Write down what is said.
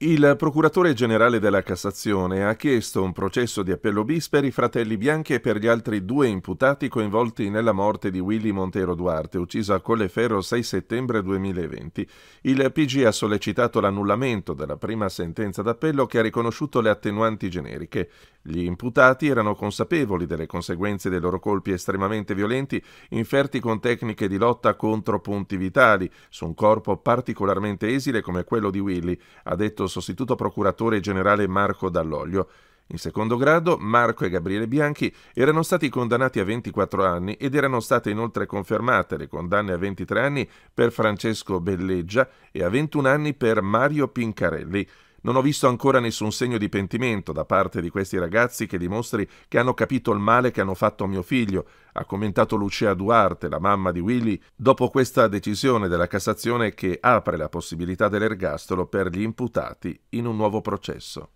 Il procuratore generale della Cassazione ha chiesto un processo di appello bis per i fratelli Bianchi e per gli altri due imputati coinvolti nella morte di Willy Montero Duarte, ucciso a Colleferro 6 settembre 2020. Il PG ha sollecitato l'annullamento della prima sentenza d'appello che ha riconosciuto le attenuanti generiche. Gli imputati erano consapevoli delle conseguenze dei loro colpi estremamente violenti, inferti con tecniche di lotta contro punti vitali, su un corpo particolarmente esile come quello di Willy, ha detto sostituto procuratore generale Marco Dall'Oglio. In secondo grado, Marco e Gabriele Bianchi erano stati condannati a 24 anni ed erano state inoltre confermate le condanne a 23 anni per Francesco Belleggia e a 21 anni per Mario Pincarelli. Non ho visto ancora nessun segno di pentimento da parte di questi ragazzi che dimostri che hanno capito il male che hanno fatto a mio figlio, ha commentato Lucia Duarte, la mamma di Willy, dopo questa decisione della Cassazione che apre la possibilità dell'ergastolo per gli imputati in un nuovo processo.